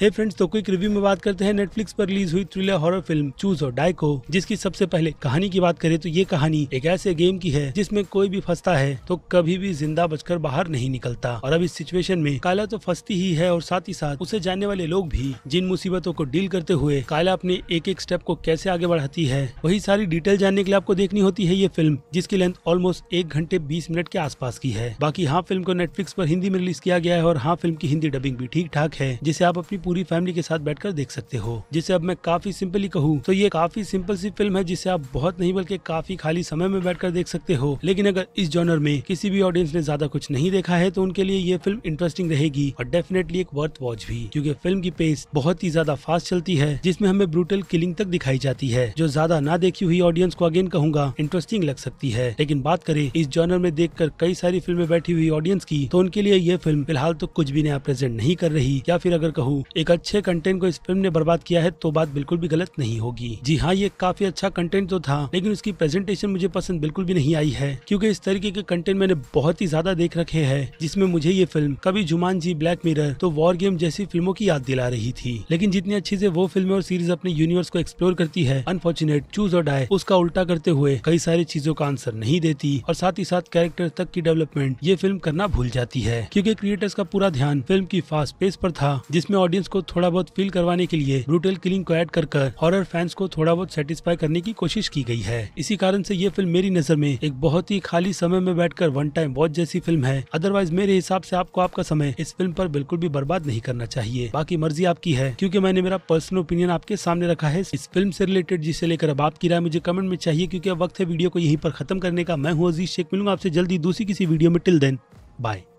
हे friends तो quick review में बात करते हैं नेटफ्लिक्स पर रिलीज हुई थ्रिलर हॉरर फिल्म चूज और डाई को जिसकी सबसे पहले कहानी की बात करें तो ये कहानी एक ऐसे गेम की है जिसमें कोई भी फंसता है तो कभी भी जिंदा बचकर बाहर नहीं निकलता और अब इस सिचुएशन में कायला तो फंसती ही है और साथ ही साथ उसे जानने वाले लोग भी जिन मुसीबतों को डील करते हुए कायला अपने एक एक स्टेप को कैसे आगे बढ़ाती है वही सारी डिटेल जानने के लिए आपको देखनी होती है ये फिल्म जिसकी लेंथ ऑलमोस्ट एक घंटे बीस मिनट के आसपास की है बाकी हाँ फिल्म को नेटफ्लिक्स पर हिंदी में रिलीज किया गया है और हाँ फिल्म की हिंदी डबिंग भी ठीक ठाक है जिसे आप अपनी पूरी फैमिली के साथ बैठकर देख सकते हो जिसे अब मैं काफी सिंपली कहूँ तो ये काफी सिंपल सी फिल्म है जिसे आप बहुत नहीं बल्कि काफी खाली समय में बैठकर देख सकते हो लेकिन अगर इस जॉनर में किसी भी ऑडियंस ने ज्यादा कुछ नहीं देखा है तो उनके लिए ये फिल्म इंटरेस्टिंग रहेगी और डेफिनेटली एक वर्थ वॉच भी क्योंकि फिल्म की पेस बहुत ही ज्यादा फास्ट चलती है जिसमें हमें ब्रूटल किलिंग तक दिखाई जाती है जो ज्यादा ना देखी हुई ऑडियंस को अगेन कहूंगा इंटरेस्टिंग लग सकती है लेकिन बात करें इस जॉनर में देखकर कई सारी फिल्में बैठी हुई ऑडियंस की तो उनके लिए ये फिल्म फिलहाल तो कुछ भी नया प्रेजेंट नहीं कर रही या फिर अगर कहूँ एक अच्छे कंटेंट को इस फिल्म ने बर्बाद किया है तो बात बिल्कुल भी गलत नहीं होगी जी हाँ ये काफी अच्छा कंटेंट तो था लेकिन उसकी प्रेजेंटेशन मुझे पसंद बिल्कुल भी नहीं आई है क्योंकि इस तरीके के कंटेंट मैंने बहुत ही ज्यादा देख रखे है जिसमें मुझे ये फिल्म कभी जुमान जी ब्लैक मिरर तो वॉर गेम जैसी फिल्मों की याद दिला रही थी लेकिन जितनी अच्छी से वो फिल्म और सीरीज अपने यूनिवर्स को एक्सप्लोर करती है अनफॉर्चुनेट चूज और डाय उसका उल्टा करते हुए कई सारी चीजों का आंसर नहीं देती और साथ ही साथ कैरेक्टर तक की डेवलपमेंट ये फिल्म करना भूल जाती है क्योंकि क्रिएटर्स का पूरा ध्यान फिल्म की फास्ट पेस पर था जिसमें ऑडियंस फैंस को थोड़ा बहुत फील करवाने के लिए ब्रूटल किलिंग को ऐड कर कर हॉरर फैंस को थोड़ा बहुत सेटिस्फाई करने की कोशिश की गई है इसी कारण से ये फिल्म मेरी नजर में एक बहुत ही खाली समय में बैठकर वन टाइम वॉच जैसी फिल्म है अदरवाइज मेरे हिसाब से आपको आपका समय इस फिल्म पर बिल्कुल भी बर्बाद नहीं करना चाहिए बाकी मर्जी आपकी है क्योंकि मैंने मेरा पर्सनल ओपिनियन आपके सामने रखा है इस फिल्म से रिलेटेड जिसे लेकर अब आपकी राय मुझे कमेंट में चाहिए क्योंकि अब वक्त है वीडियो को यहीं पर खत्म करने का मैं हूँ अजीज शेख मिलूंगा आपसे जल्दी दूसरी किसी वीडियो में टिल देन बाय